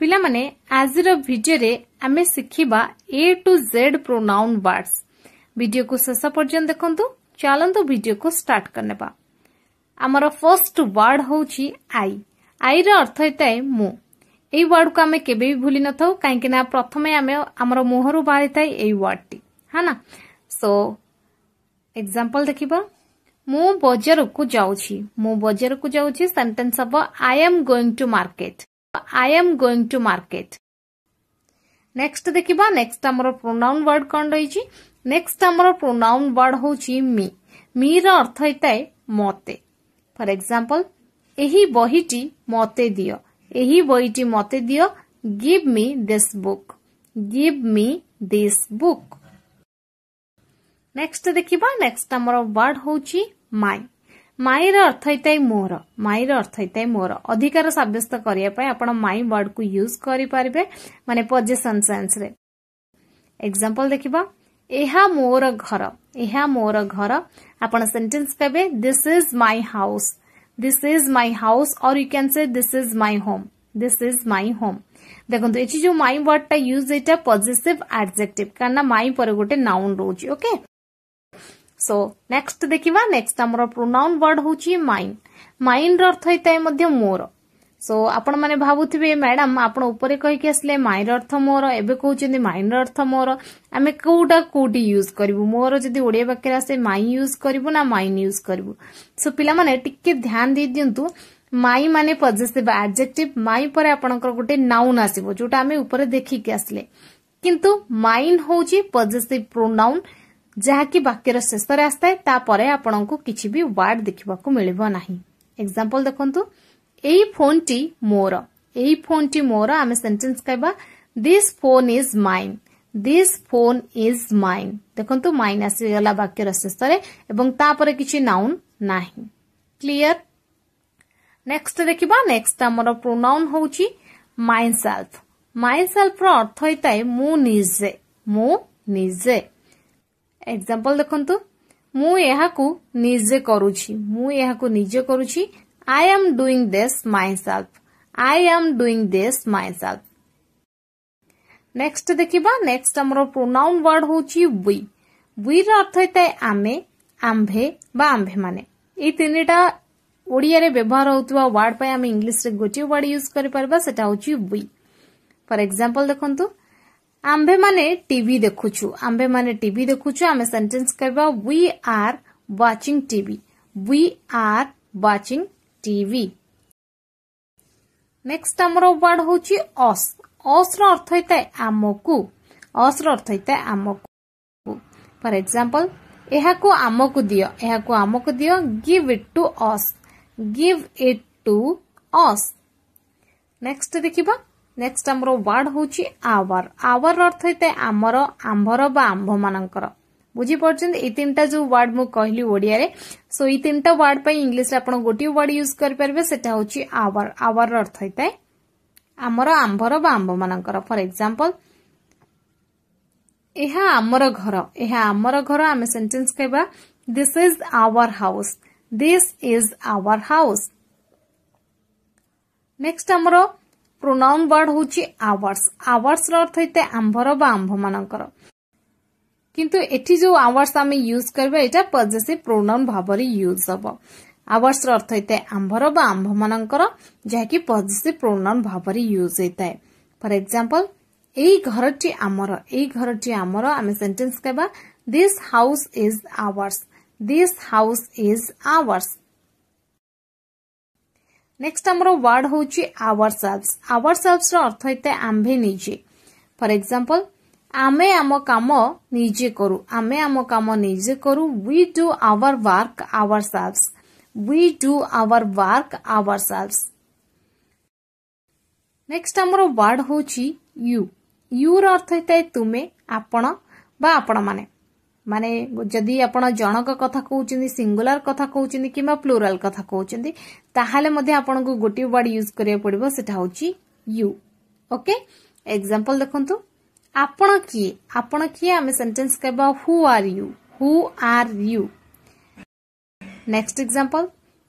ପିଲାମାନେ ଆଜିର ଭିଡ଼ିଓରେ ଆମେ ଶିଖିବା A to Z pronoun words ଭିଡ଼ିଓକୁ ଶେଷ ପର୍ଯ୍ୟନ୍ତ ଦେଖନ୍ତୁ ଚାଲନ୍ତୁ ଭିଡ଼ିଓକୁ ଷ୍ଟାର୍ଟ କରିନେବା ଆମର ଫର୍ଷ୍ଟ ୱାର୍ଡ ହେଉଛି ଆଇ ଆଇର ଅର୍ଥ ହେଇଥାଏ ମୁଁ ଏଇ ୱାର୍ଡକୁ ଆମେ କେବେ ବି ଭୁଲି ନଥାଉ କାହିଁକି ନା ପ୍ରଥମେ ଆମେ ଆମର ମୁହଁରୁ ବାହାରିଥାଏ ଏଇ ୱାର୍ଡଟି ହଁ ନା ସୋ ଏକ୍ଜାମ୍ପଲ୍ ଦେଖିବା ମୁଁ ବଜାରକୁ ଯାଉଛି ମୁଁ ବଜାରକୁ ଯାଉଛି ସେଣ୍ଟେନ୍ସ ହେବ I am going to market I am going to market next ଦେଖିବା ନେକ୍ସଟ ଆମର ପ୍ରୋନାଉନ୍ ୱାର୍ଡ କ'ଣ ରହିଛି ନେକ୍ସଟ ଆମର ପ୍ରୋନାଉନ୍ ୱାର୍ଡ ହେଉଛି ମି ମିର ଅର୍ଥ ହେଇଥାଏ ମତେ ଫର ଏକ୍ସାମ୍ପଲ ଏହି ବହିଟି ମତେ ଦିଅ ଏହି ବହିଟି ମତେ ଦିଅ give me this book give me this book next ଦେଖିବା ନେକ୍ସଟ ଆମର ୱାର୍ଡ ହେଉଛି ମାଇ माइर अर्थ इताई मोर माइर अर्थ इताई मोर अधिकार सब्यस्त करने आज माइ वर्ड को यूज करें मान पजिशन सेन्स एक्जाम्पल देखा मोर घर यह मोर घर आप कहते this is my house this is my house और यू क्या से this is my home this is my home देखो ये जो my word time use possessive adjective कहना पर गोटे नाउन रोज ओके सो नेक्स्ट देखा नेक्स्ट आम प्रोनाउन वर्ड हूँ माइन माइंड अर्थ होता मोर सो आपण भावुवे मैडम आपरे कहीकि आसे माइंड मोर एवं कौन माइंड अर्थ मोर आम कौटा कौटी यूज करूँ मोर जी ओडिया वाक्य आसे माई यूज करूँ ना माइन यूज करूँ सो पे टी ध्यान दे दिंतु माई मान पजेसीव आबजेक्टिव माई पर गोटे नाउन आसो जो देखिक आसले कि माइंड हूँ पजेसीव प्रोनाउन ଯାହାକି ବାକ୍ୟର ଶେଷରେ ଆସିଥାଏ ତାପରେ ଆପଣଙ୍କୁ କିଛି ବି ୱାର୍ଡ ଦେଖିବାକୁ ମିଳିବ ନାହିଁ ଏକ୍ସାମ୍ପଲ୍ ଦେଖନ୍ତୁ ଏଇ ଫୋନ୍ଟି ମୋର ଏଇ ଫୋନ୍ଟି ମୋର ଆମେ ସେଣ୍ଟେନ୍ସ କହିବା this phone is mine this phone is mine ଦେଖନ୍ତୁ ମାଇନ୍ ଆସିଗଲା ବାକ୍ୟର ଶେଷରେ ଏବଂ ତାପରେ କିଛି ନାଉନ୍ ନାହିଁ କ୍ଲିଅର ନେକ୍ସଟ ଦେଖିବା ନେକ୍ସଟ ଆମର ପ୍ରୋନାଉନ୍ ହେଉଛି ମାଇନ୍ ସେଲ୍ଫ ମାଇନ୍ ସେଲ୍ଫର ଅର୍ଥ ହେଇଥାଏ ମୁଁ ନିଜେ ମୁଁ ନିଜେ ଏକ୍ଜାମ୍ପଲ୍ ଦେଖନ୍ତୁ ମୁଁ ଏହାକୁ ନିଜେ କରୁଛି ମୁଁ ଏହାକୁ ନିଜେ କରୁଛି I am doing this myself I am doing this myself next ଦେଖିବା ନେକ୍ସଟ ଆମର ପ୍ରୋନାଉନ୍ ୱାର୍ଡ ହେଉଛି ୱି ୱିର ଅର୍ଥ ହେଇଥାଏ ଆମେ ଆମ୍ଭେ ବା ଆମ୍ଭେମାନେ ଏଇ ତିନିଟା ଓଡ଼ିଆରେ ବ୍ୟବହାର ହେଉଥିବା ୱାର୍ଡ ପାଇଁ ଆମେ ଇଂଲିଶରେ ଗୋଟିଏ ୱାର୍ଡ ୟୁଜ୍ କରିପାରିବା ସେଟା ହେଉଛି ୱି ଫର ଏକ୍ଜାମ୍ପଲ୍ ଦେଖନ୍ତୁ आंभे माने टीवी देखुछु आंभे माने टीवी देखुछु आमे सेंटेंस कहबा we are watching TV we are watching TV next आमर वर्ड होची अस अस रो अर्थ होता है आमकु अस रो अर्थ होता है आमकु फॉर एग्जांपल ଏହାକୁ दियो ଦିଅ ଏହାକୁ ଆମକୁ दियो give it to us give it to us next देखिबा ନେକ୍ସଟ ଆମର ୱାର୍ଡ ହେଉଛି ଆୱାର ଆୱାର ଅର୍ଥ ହେଇଥାଏ ଆମର ଆମ୍ଭର ବା ଆମ୍ଭମାନଙ୍କର ବୁଝିପାରୁଛନ୍ତି ଏଇ ତିନିଟା ଯୋଉ ୱାର୍ଡ ମୁଁ କହିଲି ଓଡ଼ିଆରେ ସୋ ଏଇ ତିନିଟା ୱାର୍ଡ ପାଇଁ ଇଂଲିଶରେ ଆପଣ ଗୋଟିଏ ୱାର୍ଡ ୟୁଜ୍ କରିପାରିବେ ସେଟା ହେଉଛି ଆୱାର ଆୱାରର ଅର୍ଥ ହେଇଥାଏ ଆମର ଆମ୍ଭର ବା ଆମ୍ଭମାନଙ୍କର ଫର ଏକ୍ସାମ୍ପଲ୍ ଏହା ଆମର ଘର ଏହା ଆମର ଘର ଆମେ ସେଣ୍ଟେନ୍ସ କହିବା this is our house this is our house next ଆମର প্রোনাউন ওয়ার্ড হচ্ছে আওয়ার্স আওয়ার্সর অর্থ হইতে আম্ভর বা আম্ভমানଙ୍କର কিন্তু এটি যে আওয়ার্স আমি ইউজ করবা এটা পজেসিভ প্রোনাউন ভাবরে ইউজ হব আওয়ার্সর অর্থ হইতে আম্ভর বা আম্ভମାନଙ୍କର ଯାହାକି পজেসিভ প্রোনাউন ভাবরে ইউজ হইଥାଏ ফর এক্সাম্পল এই ঘরটি আমার এই ঘরটি আমার আমি সেন্টেন্স কেবা this house is ours this house is ours next ଆମର ୱାର୍ଡ ହେଉଛି ଆୱାର ସେଲ୍ସ ଆୱାର ସେଲ୍ସର ଅର୍ଥ ହେଇଥାଏ ଆମ୍ଭେ ନିଜେ ଫର ଏକ୍ଜାମ୍ପଲ୍ ଆମେ ଆମ କାମ ନିଜେ କରୁ ଆମେ ଆମ କାମ ନିଜେ କରୁ we do our work ourselves we do our work ourselves next ଆମର ୱାର୍ଡ ହେଉଛି ୟୁ ୟୁର ଅର୍ଥ ହେଇଥାଏ ତୁମେ ଆପଣ ବା ଆପଣମାନେ माने जदि आपण जणक कथ कहउछिनि सिंगुलर कथा कहउछिनि किमा प्लुराल कथा कहउछिनि ताहाले मध्ये आपण वर्ड यूज करिया पडिबो सेटा होची यू ओके एग्जांपल देखंतु आपण किए आपण किए आमे सेंटेंस कहबा are you who are you next example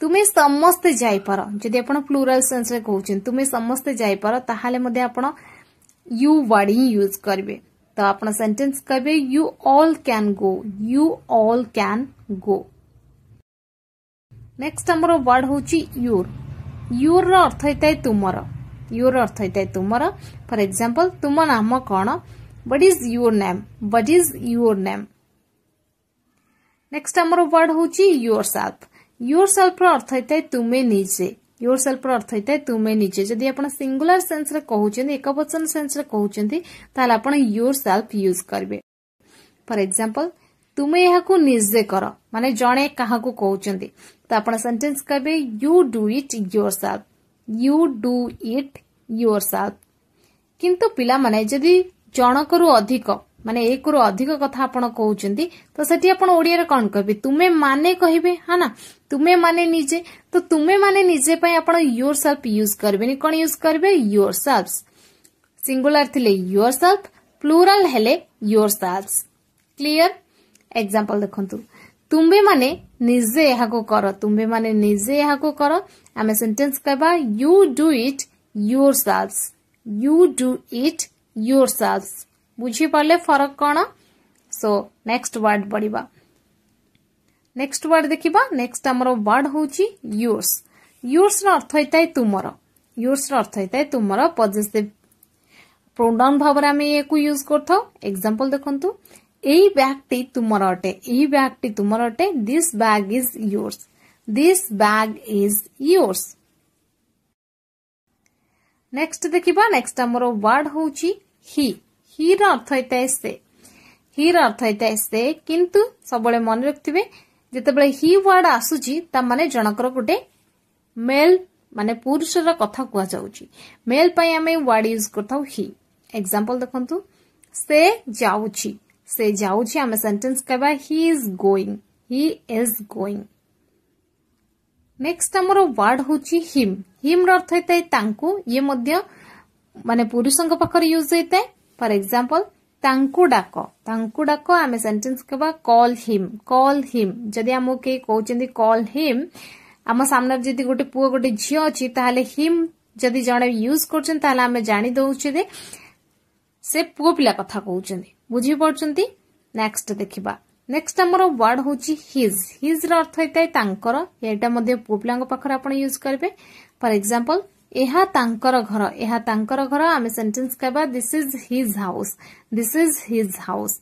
तुमे समस्त जाय पर जदि प्लुराल सेंस रे कहउछिनि तुमे समस्त यू वर्ड ही यूज करबे तो अपना सेंटेंस कहे you all can go you all can go next आम वर्ड हूँ युर युर रर्थ होता है तुमर युर अर्थ होता है तुमर फर एक्जाम्पल तुम नाम कौन what is your name what is your name next आम वर्ड हूँ युर सेल्फ युर सेल्फ रर्थ होता है तुम्हें निजे योर सेल्फ रर्थ होता है तुम्हें निजे जदि आप सींगुलर सेन्स कहते एक बचन सेन्स कहते योर सेल्फ यूज करते फर एक्जाम्पल तुम्हें निजे कर मान जड़े क्या कहते तो आप सेटे कहते you do it yourself you do it yourself कि पाने जदि जनकर अधिक मान एक अधिक कथ कहते तो से कौन कहते तुम्हें माने कह ना तुम्हें माने निजे तो तुम्हें माने निजे योर सेल्फ यूज करे कौन यूज करेंगे योर सेल्फ सिंगुलर थी योर सेल्फ प्लूराल हेले योर सेल्फ क्लीयर एक्जाम्पल देख तुम्हें माने निजे कर तुम्बे माने निजे कर आम सेन्टेन्स कह you do it yourself you do it yourself ବୁଝିପାରିଲେ ଫରକ କ'ଣ ସୋ ନେକ୍ସଟ ୱାର୍ଡ ପଢ଼ିବା ନେକ୍ସଟ ୱାର୍ଡ ଦେଖିବା ନେକ୍ସଟ ଆମର ୱାର୍ଡ ହେଉଛି ୟୁର୍ସ ୟୁର୍ସର ଅର୍ଥ ହେଇଥାଏ ତୁମର ୟୁର୍ସର ଅର୍ଥ ହେଇଥାଏ ତୁମର ପଜେସିଭ ପ୍ରୋନାଉନ୍ ଭାବରେ ଆମେ ଏହାକୁ ୟୁଜ୍ କରିଥାଉ ଏକ୍ଜାମ୍ପଲ ଦେଖନ୍ତୁ ଏହି ବ୍ୟାଗ୍ଟି ତୁମର ଅଟେ ଏହି ବ୍ୟାଗ୍ଟି ତୁମର ଅଟେ this bag is yours this bag is yours next ଦେଖିବା ନେକ୍ସଟ ଆମର ୱାର୍ଡ ହେଉଛି ହି ହିର ଅର୍ଥ ହେଇଥାଏ ସେ ହିର ଅର୍ଥ ହେଇଥାଏ ସେ କିନ୍ତୁ ସବୁବେଳେ ମନେ ରଖିଥିବେ ଯେତେବେଳେ ହି ୱାର୍ଡ ଆସୁଛି ତା ମାନେ ଜଣଙ୍କର ଗୋଟେ ମେଲ୍ ମାନେ ପୁରୁଷର କଥା କୁହାଯାଉଛି ମେଲ୍ ପାଇଁ ଆମେ ୱାର୍ଡ ୟୁଜ୍ କରିଥାଉ ହି ଏକ୍ସାମ୍ପଲ୍ ଦେଖନ୍ତୁ ସେ ଯାଉଛି ସେ ଯାଉଛି ଆମେ ସେଣ୍ଟେନ୍ସ କହିବା he is going he is going next ଆମର ୱାର୍ଡ ହେଉଛି ହିମ୍ ହିମ୍ର ଅର୍ଥ ହେଇଥାଏ ତାଙ୍କୁ ଇଏ ମଧ୍ୟ ମାନେ ପୁରୁଷଙ୍କ ପାଖରେ ୟୁଜ୍ ହେଇଥାଏ फॉर एग्जाम्पल ତାଙ୍କୁ ଡାକ ତାଙ୍କୁ ଡାକ ଆମେ ସେଣ୍ଟେନ୍ସ କହିବା କଲ୍ ହିମ୍ କଲ୍ ହିମ୍ ଯଦି ଆମକୁ କେହି କହୁଛନ୍ତି କଲ୍ ହିମ୍ ଆମ ସାମ୍ନାରେ ଯଦି ଗୋଟେ ପୁଅ ଗୋଟେ ଝିଅ ଅଛି ତାହେଲେ ହିମ୍ ଯଦି ଜଣେ ୟୁଜ୍ କରୁଛନ୍ତି ତାହେଲେ ଆମେ ଜାଣିଦେଉଛେ ଯେ ସେ ପୁଅ ପିଲା କଥା କହୁଛନ୍ତି ବୁଝିପାରୁଛନ୍ତି ନେକ୍ସଟ ଦେଖିବା ନେକ୍ସଟ ଆମର ୱାର୍ଡ ହେଉଛି ହିଜ୍ ହିଜ୍ର ଅର୍ଥ ହେଇଥାଏ ତାଙ୍କର ଏଇଟା ମଧ୍ୟ ପୁଅ ପିଲାଙ୍କ ପାଖରେ ଆପଣ ୟୁଜ୍ କରିବେ ଫର ଏକ୍ସାମ୍ପଲ୍ ଏହା ତାଙ୍କର ଘର ଏହା ତାଙ୍କର ଘର ଆମେ ସେଣ୍ଟେନ୍ସ କହିବା this is his house this is his house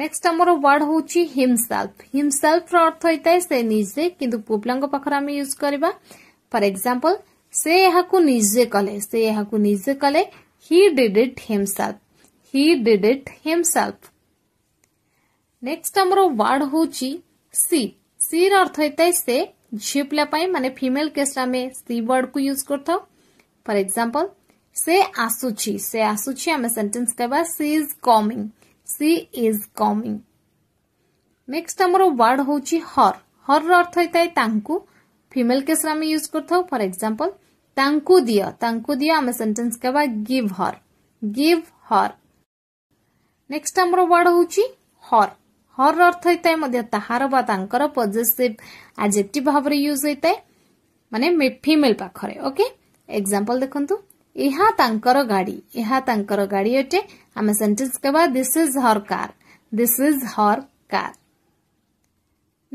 next ଆମର ୱାର୍ଡ ହେଉଛି ହିମସେଲ୍ଫ ହିମସେଲ୍ଫର ଅର୍ଥ ହେଇଥାଏ ସେ ନିଜେ କିନ୍ତୁ ପୁଅ ପିଲାଙ୍କ ପାଖରେ ଆମେ ୟୁଜ୍ କରିବା ଫର ଏକ୍ସାମ୍ପଲ ସେ ଏହାକୁ ନିଜେ କଲେ ସେ ଏହାକୁ ନିଜେ କଲେ he did it himself he did it himself next ଆମର ୱାର୍ଡ ହେଉଛି ସି सी अर्थ होता है से झी पाई माने फीमेल केस वर्ड को यूज कर था एग्जांपल से आसुची से आसुची हमें सेंटेंस कहवा she is coming she is coming next हमरो वर्ड होची हर हर रो अर्थ होता है तांकू फीमेल केस यूज कर था एग्जांपल तांकू दियो तांकू दियो हमें सेंटेंस कहवा give her give her next हमरो वर्ड होची हर ହର୍ର ଅର୍ଥ ହୋଇଥାଏ ମଧ୍ୟ ତାହାର ବା ତାଙ୍କର ପଜେସିଭ୍ ଆଜେକ୍ଟିଭ୍ ଭାବରେ ୟୁଜ୍ ହୋଇଥାଏ ମାନେ ଫିମେଲ୍ ପାଖରେ ଓକେ ଏକ୍ଜାମ୍ପଲ୍ ଦେଖନ୍ତୁ ଏହା ତାଙ୍କର ଗାଡି ଏହା ତାଙ୍କର ଗାଡି ଅଟେ ଆମେ ସେଣ୍ଟେନ୍ସ କହିବା this is her car this is her car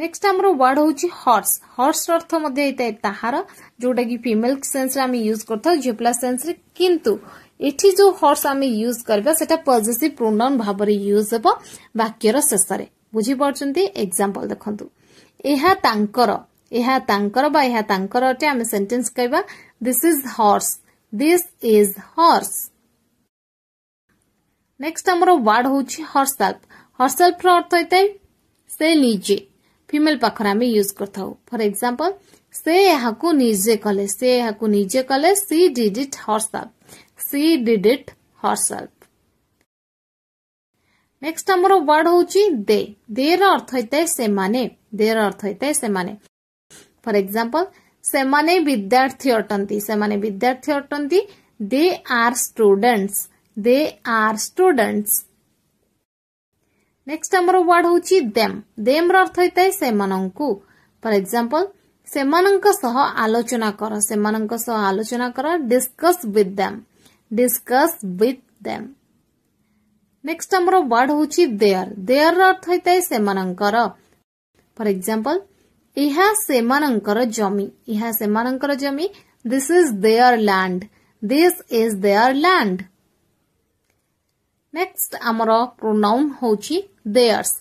next ଆମର ୱାର୍ଡ ହେଉଛି ହର୍ସ ହର୍ସର ଅର୍ଥ ମଧ୍ୟ ହେଇଥାଏ ତାହାର ଯୋଉଟାକି ଫିମେଲ୍ ସେନ୍ସରେ ଆମେ ୟୁଜ୍ କରିଥାଉ ଝିଅ ପିଲା ସେନ୍ସରେ କିନ୍ତୁ ଏଠି ଯୋଉ ହର୍ସ ଆମେ ୟୁଜ୍ କରିବା ସେଟା ପଜିଟିଭ ପ୍ରୋନାଉନ୍ ଭାବରେ ୟୁଜ୍ ହେବ ବାକ୍ୟର ଶେଷରେ ବୁଝିପାରୁଛନ୍ତି ଏକ୍ସାମ୍ପଲ୍ ଦେଖନ୍ତୁ ଏହା ତାଙ୍କର ଏହା ତାଙ୍କର ବା ଏହା ତାଙ୍କର ଅଟେ ଆମେ ସେଣ୍ଟେନ୍ସ କହିବା this is hers this is hers next ଆମର ୱାର୍ଡ ହେଉଛି ହର୍ସେଲ୍ଫ ହର୍ସେଲ୍ଫର ଅର୍ଥ ହୋଇଥାଏ ସେ ନିଜେ ଫିମେଲ ପାଖରେ ଆମେ ୟୁଜ୍ କରିଥାଉ ଫର ଏକ୍ସାମ୍ପଲ୍ ସେ ଏହାକୁ ନିଜେ କଲେ ସେ ଏହାକୁ ନିଜେ କଲେ ସି ଡିଜିଟ୍ herself she did it herself next amar word hochi they their arth hoitae semane their arth hoitae semane for example semane vidyarthi atanti semane vidyarthi atanti they are students they are students next आमर word हूँ them them रर्थ होता है से for example से आलोचना कर से आलोचना कर discuss with them discuss with them Next ଆମର ୱାର୍ଡ଼ ହେଉଛି their. Their ଅର୍ଥ ହୋଇଥାଏ ସେମାନଙ୍କର। ଫର example, ଏହା ସେମାନଙ୍କର ଜମି। ଏହା ସେମାନଙ୍କର ଜମି। This is their land this is their land next ଆମର ପ୍ରୋନାଉନ୍ ହେଉଛି ଦେୟର୍ସ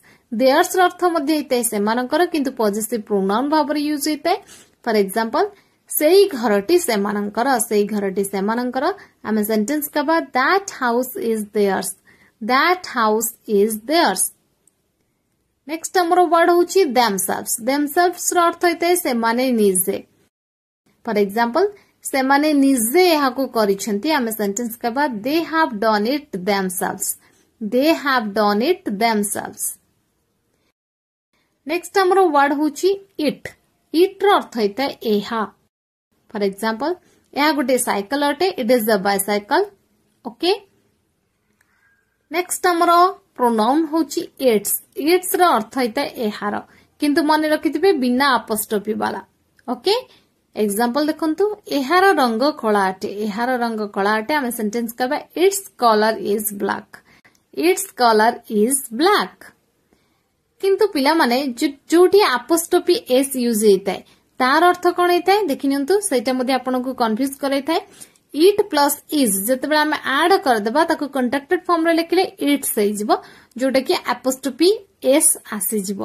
ଦେୟର୍ସର ଅର୍ଥ ମଧ୍ୟ ହେଇଥାଏ ସେମାନଙ୍କର କିନ୍ତୁ ପଜିଟିଭ୍ ପ୍ରୋନାଉନ୍ ଭାବରେ ୟୁଜ୍ ହେଇଥାଏ ଫର ଏକ୍ସାମ୍ପଲ୍ ସେଇ ଘରଟି ସେମାନଙ୍କର ସେଇ ଘରଟି ସେମାନଙ୍କର ଆମେ ସେଣ୍ଟେନ୍ସ ଦେବା that house is theirs that house is theirs next ଆମର ୱାର୍ଡ ହେଉଛି ଦେମସେଲ୍ଭସ୍ ଦେମସେଲ୍ଭସ୍ର ଅର୍ଥ ହେଇଥାଏ ସେମାନେ ନିଜେ ଫର ଏକ୍ସାମ୍ପଲ୍ ସେମାନେ ନିଜେ ଏହାକୁ କରିଛନ୍ତି ଆମେ ସେଣ୍ଟେନ୍ସ କହିବା they have done it themselves they have done it themselves next ଆମର ୱାର୍ଡ ହେଉଛି ଇଟ୍ ଇଟ୍ର ଅର୍ଥ ହେଇଥାଏ ଏହା फॉर एग्जाम्पल ଏହା ଗୋଟିଏ ସାଇକେଲ ଅଟେ it is the bicycle okay next ଆମର ପ୍ରୋନାଉନ୍ ହେଉଛି ଇଟ୍ସ ଇଟ୍ସ ଅର୍ଥ ହେଇଥାଏ ଏହାର କିନ୍ତୁ ମନେ ରଖିଥିବେ ବିନା ଆପଷ୍ଟପି ବାଲା ଓକେ ଏକ୍ସାମ୍ପଲ ଦେଖନ୍ତୁ ଏହାର ରଙ୍ଗ କଳା ଅଟେ ଏହାର ରଙ୍ଗ କଳା ଅଟେ ଆମେ ସେଣ୍ଟେନ୍ସ କହିବା its colour is black its colour is black କିନ୍ତୁ ପିଲାମାନେ ଯୋଉଠି ଆପଷ୍ଟପି ଏସ୍ ୟୁଜ୍ ହେଇଥାଏ ତାର ଅର୍ଥ କ'ଣ ହେଇଥାଏ ଦେଖିନିଅନ୍ତୁ ସେଇଟା ମଧ୍ୟ ଆପଣଙ୍କୁ କନଫ୍ୟୁଜ କରାଇଥାଏ ଇଟ୍ ପ୍ଲସ୍ ଇଜ୍ ଯେତେବେଳେ ଆମେ ଆଡ୍ କରିଦେବା ତାକୁ କଣ୍ଟ୍ରାକ୍ଟେଡ୍ ଫର୍ମରେ ଲେଖିଲେ ଇଟ୍ସ ହେଇଯିବ ଯୋଉଟାକି ଆପୋଷ୍ଟୋପି ଏସ୍ ଆସିଯିବ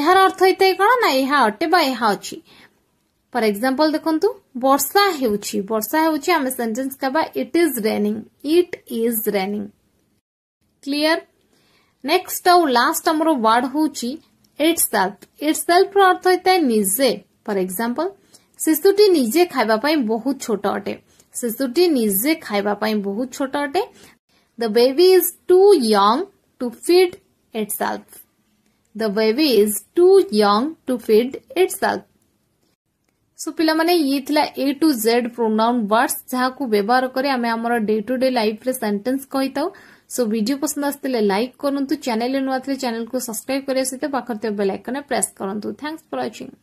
ଏହାର ଅର୍ଥ ହେଇଥାଏ କ'ଣ ନା ଏହା ଅଟେ ବା ଏହା ଅଛି ଫର ଏକ୍ଜାମ୍ପଲ୍ ଦେଖନ୍ତୁ ବର୍ଷା ହେଉଛି ବର୍ଷା ହେଉଛି ଆମେ ସେଣ୍ଟେନ୍ସ କହିବା it is raining it is raining clear next ଆଉ ଲାଷ୍ଟ ଆମର ୱାର୍ଡ ହେଉଛି ଇଟ୍ସ ସେଲ୍ଫ ଇଟ୍ସ ସେଲ୍ଫର ଅର୍ଥ ହେଇଥାଏ ନିଜେ ଫର ଏକ୍ସାମ୍ପଲ୍ ଶିଶୁଟି ନିଜେ ଖାଇବା ପାଇଁ ବହୁତ ଛୋଟ ଅଟେ ଶିଶୁଟି ନିଜେ ଖାଇବା ପାଇଁ ବହୁତ ଛୋଟ ଅଟେ the baby is too young to feed itself the baby is too young to feed itself so ପିଲାମାନେ ଇଏ ଥିଲା A to Z pronoun words ଯାହାକୁ ବ୍ୟବହାର କରି ଆମେ ଆମର ଡେ ଟୁ ଡେ ଲାଇଫ୍ରେ ସେଣ୍ଟେନ୍ସ କହିଥାଉ সো ভিডিও পছন্দ আসলে লাইক করতু চ্যানেলে নূয়া চ্যানেল সবসক্রাইব করার সহ পাখে বেল আইকনে প্রেস করতু থ্যাঙ্কস ফর ওয়াচিং